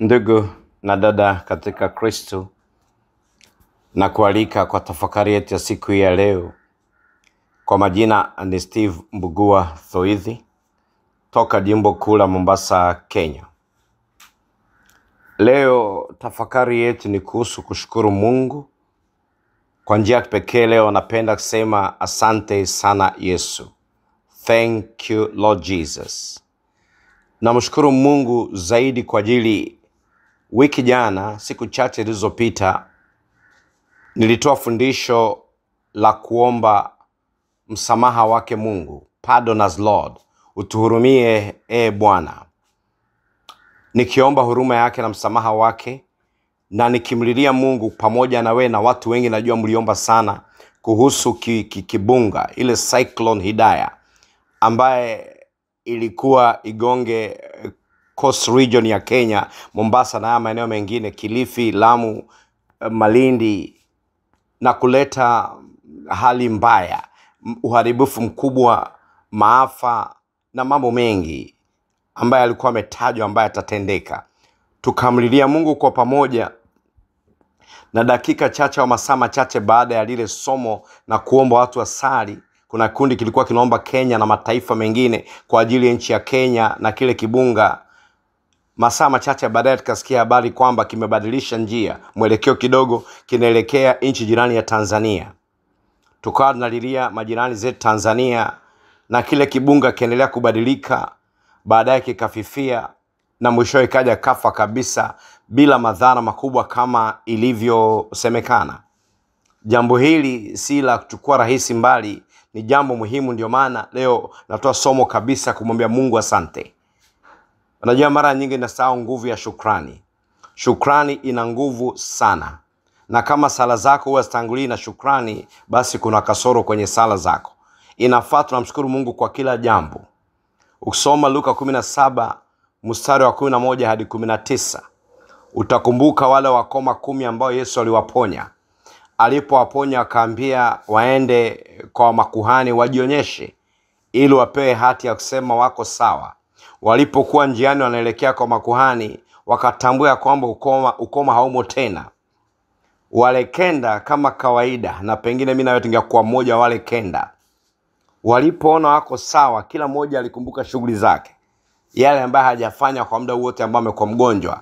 Ndugu na dada katika Kristo, na kualika kwa tafakari yetu ya siku hii ya leo. Kwa majina ni Steve Mbugua thoidhi toka jimbo kuu la Mombasa, Kenya. Leo tafakari yetu ni kuhusu kushukuru Mungu kwa njia ya kipekee. Leo napenda kusema asante sana Yesu, thank you Lord Jesus. Namshukuru Mungu zaidi kwa ajili Wiki jana, siku chache zilizopita, nilitoa fundisho la kuomba msamaha wake Mungu, pardon us Lord, utuhurumie e Bwana, nikiomba huruma yake na msamaha wake na nikimlilia Mungu pamoja na we na watu wengi, najua mliomba sana kuhusu ki, ki, kibunga ile cyclone Hidaya ambaye ilikuwa igonge Coast region ya Kenya, Mombasa na haya maeneo mengine, Kilifi, Lamu, eh, Malindi, na kuleta hali mbaya, uharibifu mkubwa, maafa na mambo mengi ambayo alikuwa ametajwa ambayo atatendeka. Tukamlilia Mungu kwa pamoja, na dakika chache au masaa machache baada ya lile somo na kuomba watu wasali, kuna kikundi kilikuwa kinaomba Kenya na mataifa mengine kwa ajili ya nchi ya Kenya na kile kibunga masaa machache baadaye tukasikia habari kwamba kimebadilisha njia mwelekeo kidogo kinaelekea nchi jirani ya tanzania tukawa tunalilia majirani zetu tanzania na kile kibunga kiendelea kubadilika baadaye kikafifia na mwishoo ikaja kafa kabisa bila madhara makubwa kama ilivyosemekana jambo hili si la kuchukua rahisi mbali ni jambo muhimu ndio maana leo natoa somo kabisa kumwambia mungu asante Unajua, mara nyingi nasahau nguvu ya shukrani. Shukrani ina nguvu sana, na kama sala zako huwa zitangulii na shukrani, basi kuna kasoro kwenye sala zako. Inafaa tunamshukuru Mungu kwa kila jambo. Ukisoma Luka 17 mstari wa 11 hadi 19 utakumbuka wale wakoma kumi ambao Yesu aliwaponya. Alipowaponya akaambia waende kwa makuhani wajionyeshe, ili wapewe hati ya kusema wako sawa Walipokuwa njiani wanaelekea kwa makuhani, wakatambua kwamba ukoma, ukoma haumo tena. Wale kenda kama kawaida, na pengine mi nawe tungekuwa mmoja wale kenda, walipoona wako sawa, kila mmoja alikumbuka shughuli zake, yale ambayo hajafanya kwa muda wote ambao amekuwa mgonjwa,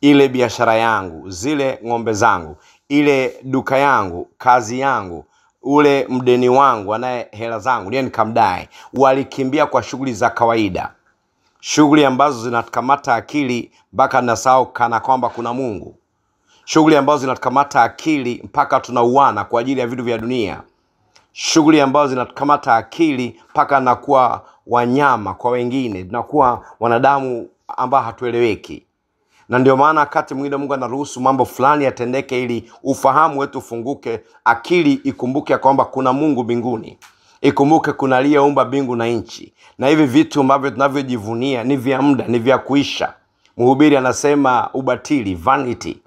ile biashara yangu, zile ng'ombe zangu, ile duka yangu, kazi yangu ule mdeni wangu anaye hela zangu niye nikamdai. Walikimbia kwa shughuli za kawaida shughuli ambazo zinakamata akili mpaka nasahau kana kwamba kuna mungu shughuli ambazo zinakamata akili mpaka tunauana kwa ajili ya vitu vya dunia shughuli ambazo zinakamata akili mpaka nakuwa wanyama kwa wengine tunakuwa wanadamu ambao hatueleweki na ndio maana wakati mwingine mungu anaruhusu mambo fulani yatendeke ili ufahamu wetu ufunguke akili ikumbuke kwamba kuna mungu mbinguni Ikumbuke kuna aliyeumba mbingu na nchi, na hivi vitu ambavyo tunavyojivunia ni vya muda, ni vya kuisha. Mhubiri anasema ubatili, vanity,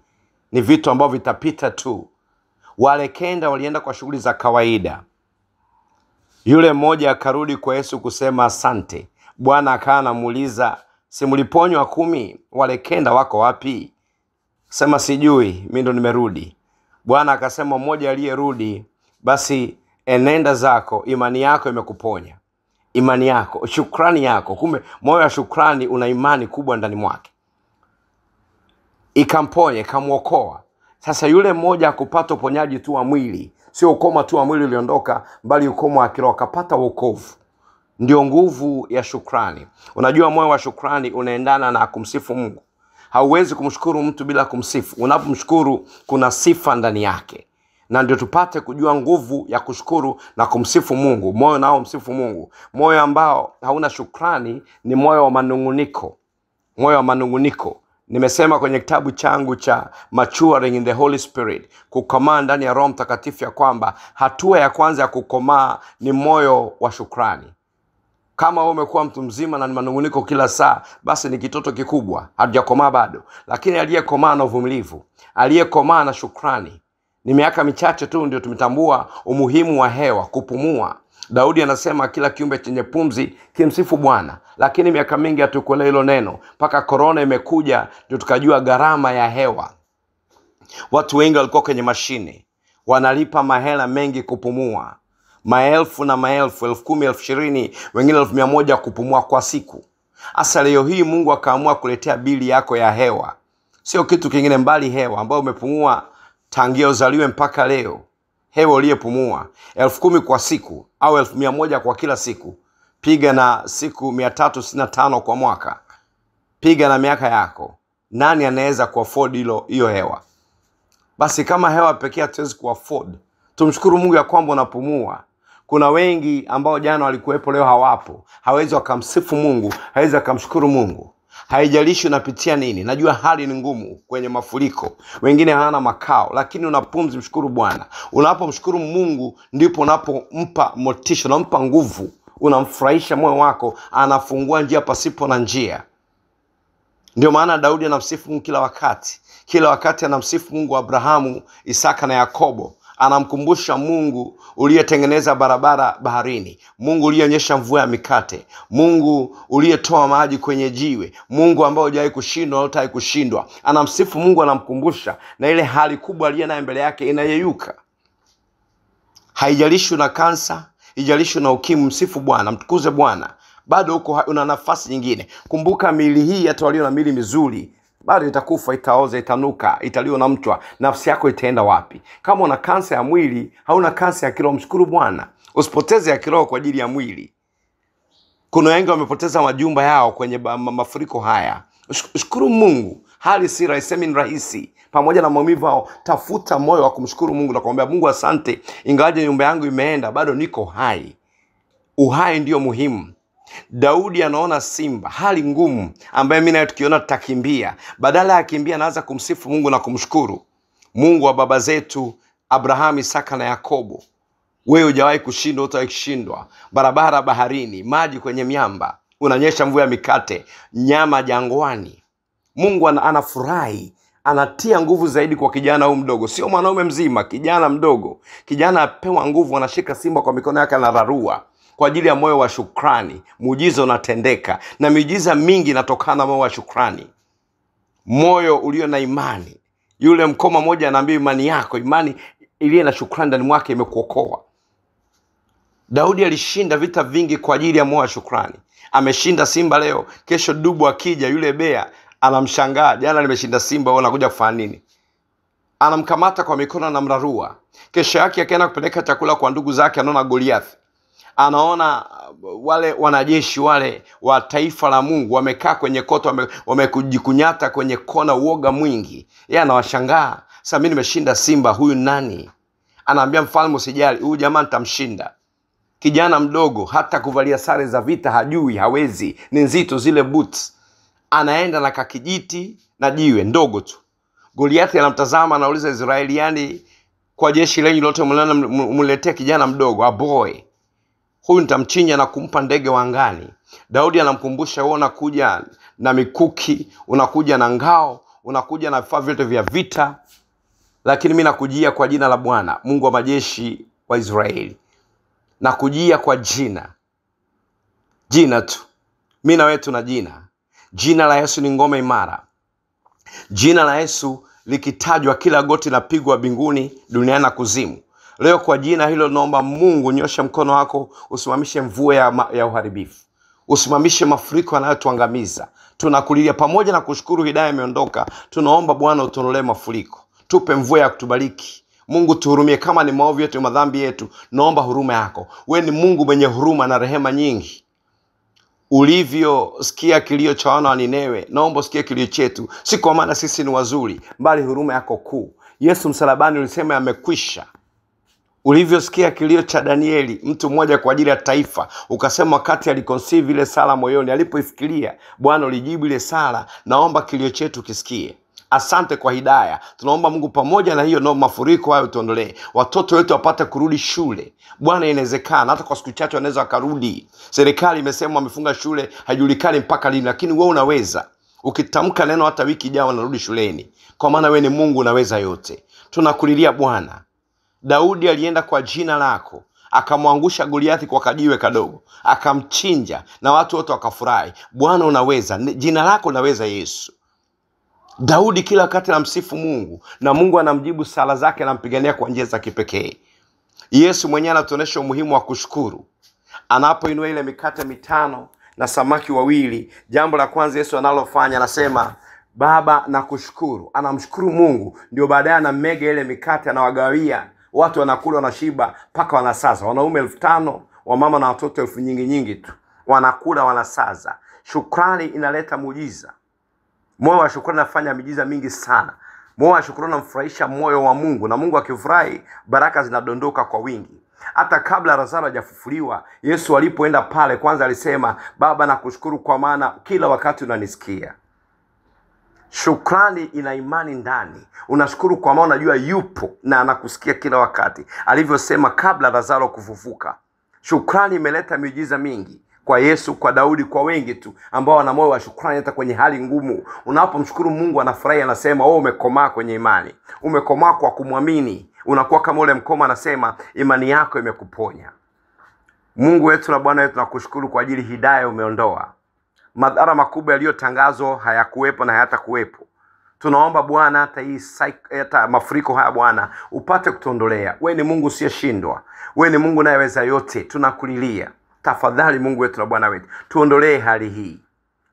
ni vitu ambavyo vitapita tu. Wale kenda walienda kwa shughuli za kawaida. Yule mmoja akarudi kwa Yesu kusema asante. Bwana akawa anamuuliza, si mliponywa kumi? Wale kenda wako wapi? Sema sijui, mi ndo nimerudi. Bwana akasema, mmoja aliyerudi basi enenda zako imani yako imekuponya imani yako shukrani yako kumbe moyo wa shukrani una imani kubwa ndani mwake ikamponya ikamwokoa sasa yule mmoja akupata uponyaji tu wa mwili sio ukoma tu wa mwili uliondoka bali ukoma wa kiroho akapata uokovu ndio nguvu ya shukrani unajua moyo wa shukrani unaendana na kumsifu mungu hauwezi kumshukuru mtu bila kumsifu unapomshukuru kuna sifa ndani yake na ndio tupate kujua nguvu ya kushukuru na kumsifu mungu moyo nao msifu mungu moyo ambao hauna shukrani ni moyo wa manunguniko moyo wa manunguniko nimesema kwenye kitabu changu cha maturing in the holy spirit kukomaa ndani ya roho mtakatifu ya kwamba hatua ya kwanza ya kukomaa ni moyo wa shukrani kama wewe umekuwa mtu mzima na ni manunguniko kila saa basi ni kitoto kikubwa hatujakomaa bado lakini aliyekomaa na uvumilivu aliyekomaa na shukrani ni miaka michache tu ndio tumetambua umuhimu wa hewa kupumua daudi anasema kila kiumbe chenye pumzi kimsifu bwana lakini miaka mingi hatukuelewa hilo neno mpaka korona imekuja ndio tukajua gharama ya hewa watu wengi walikuwa kwenye mashine wanalipa mahela mengi kupumua maelfu na maelfu elfu kumi elfu ishirini wengine elfu mia moja kupumua kwa siku hasa leo hii mungu akaamua kuletea bili yako ya hewa sio kitu kingine mbali hewa ambayo umepumua tangia uzaliwe mpaka leo, hewa uliyepumua elfu kumi kwa siku au elfu mia moja kwa kila siku, piga na siku mia tatu sitina tano kwa mwaka, piga na miaka yako. Nani anaweza kuafod hilo hiyo hewa? Basi kama hewa pekee hatuwezi kuafod, tumshukuru Mungu ya kwamba unapumua. Kuna wengi ambao jana walikuwepo, leo hawapo, hawezi wakamsifu Mungu, hawezi wakamshukuru Mungu haijalishi unapitia nini. Najua hali ni ngumu, kwenye mafuriko, wengine hawana makao, lakini unapumzi mshukuru Bwana. Unapomshukuru Mungu ndipo unapompa motisha, unampa nguvu, unamfurahisha moyo wako, anafungua njia pasipo na njia. Ndio maana Daudi anamsifu Mungu kila wakati, kila wakati anamsifu Mungu wa Abrahamu, Isaka na Yakobo anamkumbusha mungu uliyetengeneza barabara baharini mungu uliyeonyesha mvua ya mikate mungu uliyetoa maji kwenye jiwe mungu ambayo ujawai kushindwa nautawahi kushindwa anamsifu mungu anamkumbusha na ile hali kubwa aliye naye mbele yake inayeyuka haijalishi una kansa ijalishi na ukimu msifu bwana mtukuze bwana bado huko una nafasi nyingine kumbuka mili hii hata walio na mili mizuri bado itakufa itaoza itanuka italiwa na mchwa nafsi yako itaenda wapi kama una kansa ya mwili hauna kansa ya kiroho mshukuru bwana usipoteze ya kiroho kwa ajili ya mwili kuna wengi wamepoteza majumba yao kwenye mafuriko haya shukuru mungu hali si rahisemi ni rahisi pamoja na maumivu hao tafuta moyo wa kumshukuru mungu na kumwambia mungu asante ingawaje nyumba yangu imeenda bado niko hai uhai ndio muhimu Daudi anaona simba, hali ngumu ambaye mi nayo tukiona tutakimbia. Badala ya kimbia, anaanza kumsifu Mungu na kumshukuru Mungu wa baba zetu Abrahamu, Isaka na Yakobo. Wewe hujawahi kushindwa, utawahi kushindwa. Barabara baharini, maji kwenye miamba, unanyesha mvua ya mikate, nyama jangwani. Mungu anafurahi, anatia nguvu zaidi kwa kijana huu mdogo, sio mwanaume mzima, kijana mdogo. Kijana apewa nguvu, anashika simba kwa mikono yake, anararua kwa ajili ya moyo wa shukrani muujiza unatendeka na miujiza mingi inatokana na moyo wa shukrani moyo ulio na imani yule mkoma moja anaambia imani yako imani iliye na shukrani ndani mwake imekuokoa daudi alishinda vita vingi kwa ajili ya moyo wa shukrani ameshinda simba leo kesho dubu akija yule bea anamshangaa jana nimeshinda simba nakuja kufanya nini anamkamata kwa mikono anamrarua kesho yake akaenda kupeleka chakula kwa ndugu zake anaona goliathi anaona wale wanajeshi wale wa taifa la Mungu wamekaa kwenye koto, wamejikunyata wame kwenye kona, uoga mwingi. Yeye anawashangaa sasa, mimi nimeshinda simba, huyu nani? Anaambia mfalme, usijali, huyu jamaa nitamshinda. Kijana mdogo hata kuvalia sare za vita hajui, hawezi, ni nzito zile boots. Anaenda na kakijiti na jiwe ndogo tu. Goliathi anamtazama, anauliza Israeli, yani kwa jeshi lenyu lote mliletea kijana mdogo, a boy huyu nitamchinja na kumpa ndege wa angani. Daudi anamkumbusha wewe, unakuja na mikuki, unakuja na ngao, unakuja na vifaa vyote vya vita, lakini mi nakujia kwa jina la Bwana Mungu wa majeshi wa Israeli, nakujia kwa jina jina tu. Mi na tuna jina. Jina la Yesu ni ngome imara. Jina la Yesu likitajwa, kila goti la pigwa duniani na kuzimu leo kwa jina hilo naomba mungu nyosha mkono wako usimamishe mvua ya, ya uharibifu usimamishe mafuriko yanayotuangamiza tunakulilia pamoja na kushukuru hidaya imeondoka tunaomba bwana utuondolee mafuriko tupe mvua ya kutubariki mungu tuhurumie kama ni maovu yetu madhambi yetu naomba huruma yako we ni mungu mwenye huruma na rehema nyingi ulivyosikia kilio cha wana wa ninewe naomba usikie kilio chetu si kwa maana sisi ni wazuri bali huruma yako kuu yesu msalabani ulisema yamekwisha ulivyosikia kilio cha Danieli mtu mmoja kwa ajili ya taifa, ukasema wakati aliconceive ile sala moyoni, alipoifikiria Bwana ulijibu ile sala. Naomba kilio chetu kisikie. Asante kwa hidaya. Tunaomba Mungu pamoja na hiyo no mafuriko hayo tuondolee, watoto wetu wapate kurudi shule. Bwana, inawezekana hata kwa siku chache wanaweza wakarudi. Serikali imesema wamefunga shule, haijulikani mpaka lini, lakini wewe unaweza ukitamka neno, hata wiki ijayo wanarudi shuleni, kwa maana wewe ni Mungu, unaweza yote. Tunakulilia Bwana, Daudi alienda kwa jina lako akamwangusha Goliathi kwa kajiwe kadogo, akamchinja na watu wote wakafurahi. Bwana unaweza, jina lako naweza. Yesu. Daudi kila wakati anamsifu Mungu na Mungu anamjibu sala zake, anampigania kwa njia za kipekee. Yesu mwenyewe anatuonyesha umuhimu wa kushukuru anapoinua ile mikate mitano na samaki wawili. Jambo la kwanza Yesu analofanya anasema Baba nakushukuru, anamshukuru Mungu, ndio baadaye anamega ile mikate anawagawia watu wanakula wanashiba mpaka wanasaza wanaume elfu tano wamama na watoto elfu nyingi nyingi tu wanakula wanasaza shukrani inaleta muujiza moyo wa shukrani anafanya mijiza mingi sana moyo wa shukrani unamfurahisha moyo wa mungu na mungu akifurahi baraka zinadondoka kwa wingi hata kabla lazaro hajafufuliwa yesu alipoenda pale kwanza alisema baba nakushukuru kwa maana kila wakati unanisikia Shukrani ina imani ndani. Unashukuru kwa maana unajua yupo na anakusikia kila wakati, alivyosema kabla Lazaro kufufuka. Shukrani imeleta miujiza mingi kwa Yesu, kwa Daudi, kwa wengi tu ambao wana moyo wa shukrani hata kwenye hali ngumu. Unapomshukuru Mungu anafurahi, anasema wewe oh, umekomaa kwenye imani, umekomaa kwa kumwamini. Unakuwa kama ule mkoma, anasema imani yako imekuponya. Mungu wetu na Bwana wetu, nakushukuru kwa ajili hidaya umeondoa madhara makubwa yaliyotangazwa hayakuwepo na hayatakuwepo tunaomba bwana hata hii hata mafuriko haya bwana upate kutondolea we ni mungu usiyeshindwa we ni mungu unayeweza yote tunakulilia tafadhali mungu wetu na bwana wetu tuondolee hali hii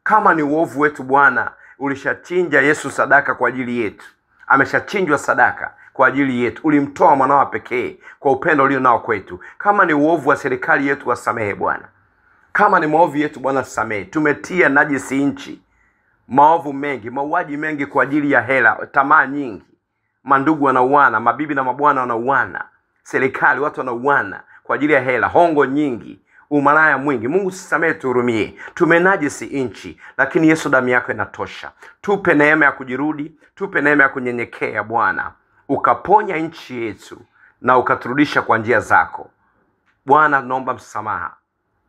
kama ni uovu wetu bwana ulishachinja yesu sadaka kwa ajili yetu ameshachinjwa sadaka kwa ajili yetu ulimtoa mwanao pekee kwa upendo ulio nao kwetu kama ni uovu wa serikali yetu wasamehe bwana kama ni maovu yetu, Bwana samehe. Tumetia najisi nchi, maovu mengi, mauaji mengi kwa ajili ya hela, tamaa nyingi, mandugu wanauana, mabibi na mabwana wanauana, serikali, watu wanauana kwa ajili ya hela, hongo nyingi, umalaya mwingi. Mungu sisamehe, tuhurumie. Tumenajisi nchi, lakini Yesu, damu yako inatosha. Tupe neema ya kujirudi, tupe neema ya kunyenyekea Bwana, ukaponya nchi yetu na ukaturudisha kwa njia zako Bwana. Naomba msamaha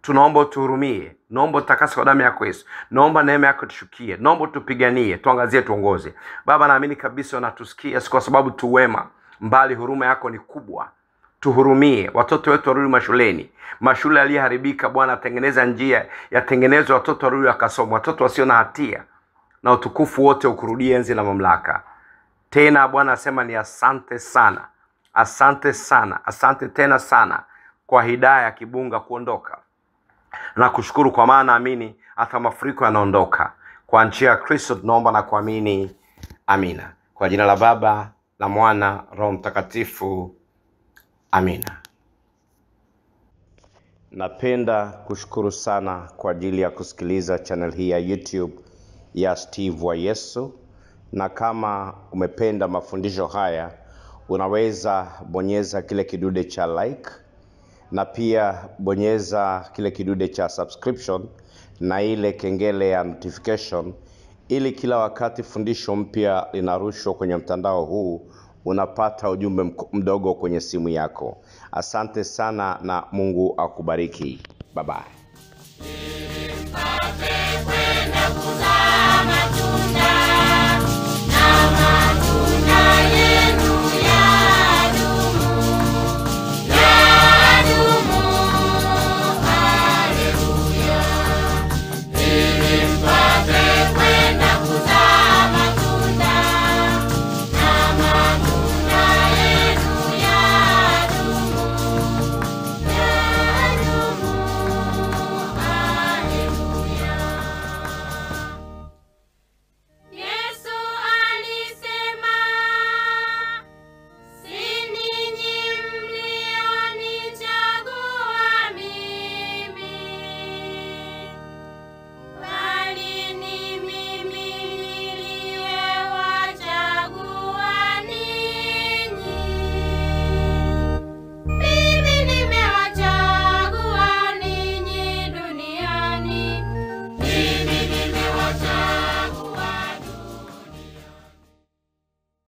tunaomba utuhurumie naomba utakasi kwa damu yako yesu naomba neema yako tushukie naomba tupiganie, tuangazie tuongoze baba naamini kabisa unatusikia si kwa sababu tuwema mbali huruma yako ni kubwa tuhurumie watoto wetu warudi mashuleni mashule yaliyoharibika bwana atengeneza njia yatengenezwe watoto warudi wakasoma watoto wasio na hatia na utukufu wote ukurudie enzi na mamlaka tena bwana asema ni asante sana asante sana asante tena sana kwa hidaya ya kibunga kuondoka na kushukuru kwa maana amini hata mafuriko yanaondoka kwa njia ya kristo tunaomba na kuamini amina kwa jina la baba la mwana roho mtakatifu amina napenda kushukuru sana kwa ajili ya kusikiliza chanel hii ya youtube ya steve wa yesu na kama umependa mafundisho haya unaweza bonyeza kile kidude cha like na pia bonyeza kile kidude cha subscription na ile kengele ya notification ili kila wakati fundisho mpya linarushwa kwenye mtandao huu unapata ujumbe mdogo kwenye simu yako. Asante sana na Mungu akubariki. Bye bye.